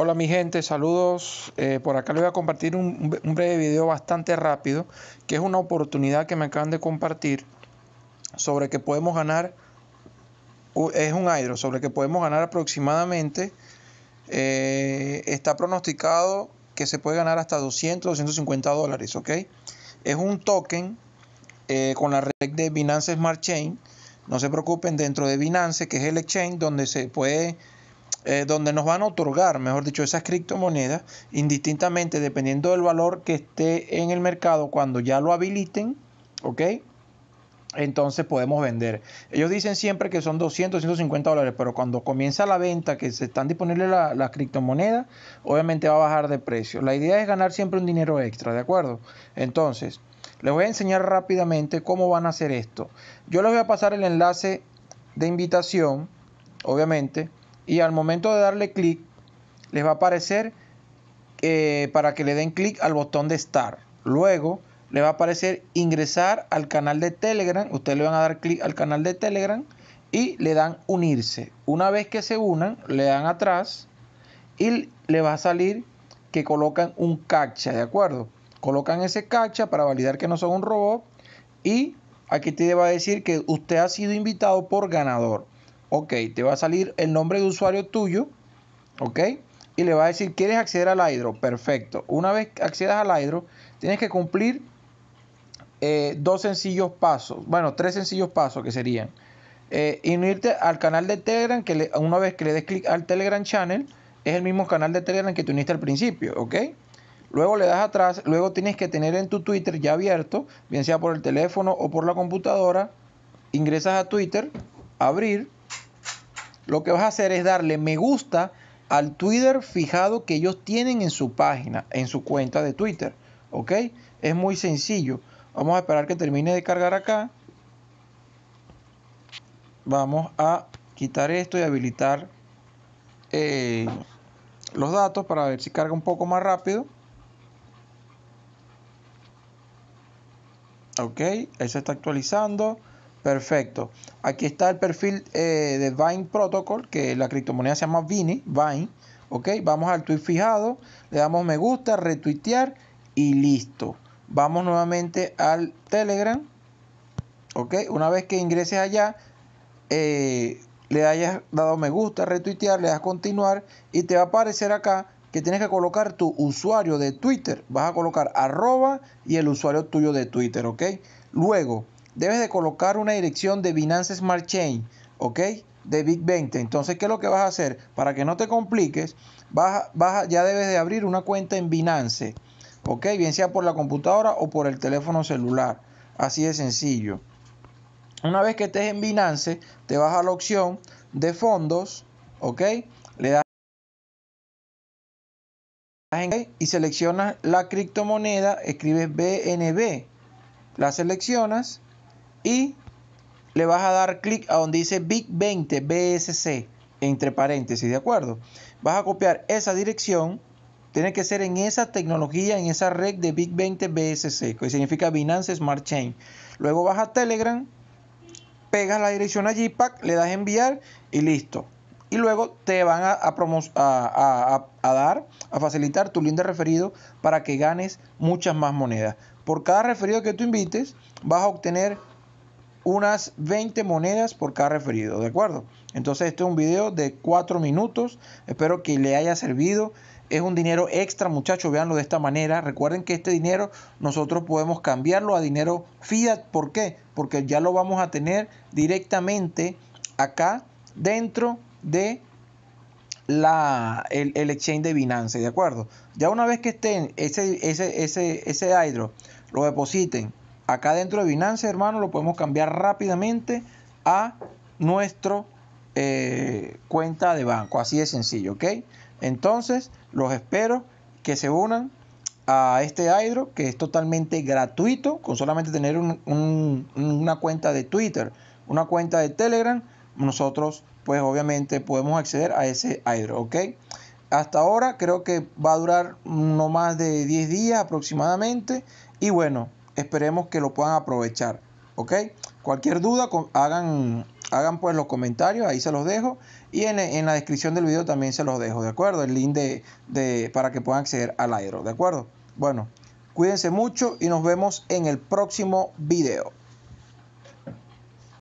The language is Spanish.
Hola mi gente, saludos. Eh, por acá les voy a compartir un, breve video bastante rápido, que es una oportunidad que me acaban de compartir sobre que podemos ganar, es un hydro, sobre que podemos ganar aproximadamente, eh, está pronosticado que se puede ganar hasta 200, 250 dólares, ¿ok? Es un token eh, con la red de Binance Smart Chain. No se preocupen, dentro de Binance, que es el exchange, donde se puede eh, donde nos van a otorgar, mejor dicho, esas criptomonedas, indistintamente dependiendo del valor que esté en el mercado cuando ya lo habiliten, ¿ok? Entonces podemos vender. Ellos dicen siempre que son 200, 150 dólares, pero cuando comienza la venta, que se están disponibles las criptomonedas, obviamente va a bajar de precio. La idea es ganar siempre un dinero extra, ¿de acuerdo? Entonces, les voy a enseñar rápidamente cómo van a hacer esto. Yo les voy a pasar el enlace de invitación, obviamente, y al momento de darle clic les va a aparecer eh, para que le den clic al botón de estar Luego le va a aparecer ingresar al canal de Telegram. Ustedes le van a dar clic al canal de Telegram y le dan unirse. Una vez que se unan, le dan atrás y le va a salir que colocan un captcha, ¿de acuerdo? Colocan ese captcha para validar que no son un robot y aquí te va a decir que usted ha sido invitado por ganador. Ok, te va a salir el nombre de usuario tuyo. Ok, y le va a decir, ¿quieres acceder al hydro? Perfecto. Una vez accedas al hydro, tienes que cumplir eh, dos sencillos pasos. Bueno, tres sencillos pasos que serían. Eh, unirte al canal de Telegram, que una vez que le des clic al Telegram Channel, es el mismo canal de Telegram que te uniste al principio, ¿ok? Luego le das atrás, luego tienes que tener en tu Twitter ya abierto, bien sea por el teléfono o por la computadora, ingresas a Twitter, abrir, lo que vas a hacer es darle me gusta al Twitter fijado que ellos tienen en su página, en su cuenta de Twitter. ¿Ok? Es muy sencillo. Vamos a esperar que termine de cargar acá. Vamos a quitar esto y habilitar eh, los datos para ver si carga un poco más rápido. Ok, ahí se está actualizando. Perfecto. Aquí está el perfil eh, de Vine Protocol, que la criptomoneda se llama Vine, Vine. Ok, vamos al tuit fijado, le damos me gusta, retuitear y listo. Vamos nuevamente al Telegram. Ok, una vez que ingreses allá, eh, le hayas dado me gusta, retuitear, le das continuar y te va a aparecer acá que tienes que colocar tu usuario de Twitter. Vas a colocar arroba y el usuario tuyo de Twitter, ¿ok? Luego, debes de colocar una dirección de Binance Smart Chain, ¿ok? De Big 20. Entonces, ¿qué es lo que vas a hacer? Para que no te compliques, ya debes de abrir una cuenta en Binance, ¿ok? Bien sea por la computadora o por el teléfono celular. Así de sencillo. Una vez que estés en Binance, te vas a la opción de fondos, ¿ok? Le das y seleccionas la criptomoneda, escribes BNB, la seleccionas y le vas a dar clic a donde dice big 20 BSC entre paréntesis, ¿de acuerdo? Vas a copiar esa dirección, tiene que ser en esa tecnología, en esa red de big 20 BSC, que significa Binance Smart Chain. Luego vas a Telegram, pegas la dirección allí pack le das enviar y listo. Y luego te van a, a, a, a dar, a facilitar tu link de referido para que ganes muchas más monedas. Por cada referido que tú invites, vas a obtener unas 20 monedas por cada referido, ¿de acuerdo? Entonces este es un video de 4 minutos, espero que le haya servido. Es un dinero extra, muchachos, veanlo de esta manera. Recuerden que este dinero nosotros podemos cambiarlo a dinero fiat. ¿Por qué? Porque ya lo vamos a tener directamente acá dentro de la, el, exchange de Binance, ¿de acuerdo? Ya una vez que estén ese, ese, ese, ese lo depositen acá dentro de Binance, hermano, lo podemos cambiar rápidamente a nuestro eh, cuenta de banco. Así de sencillo, ¿ok? Entonces, los espero que se unan a este Hydro, que es totalmente gratuito, con solamente tener una cuenta de Twitter, una cuenta de Telegram, nosotros pues obviamente podemos acceder a ese Hydro, ¿ok? Hasta ahora creo que va a durar no más de 10 días aproximadamente y bueno, esperemos que lo puedan aprovechar. ¿Ok? Cualquier duda, hagan, hagan pues los comentarios, ahí se los dejo. Y en, la descripción del video también se los dejo, ¿de acuerdo? El link de, para que puedan acceder al Aero, ¿de acuerdo? Bueno, cuídense mucho y nos vemos en el próximo video.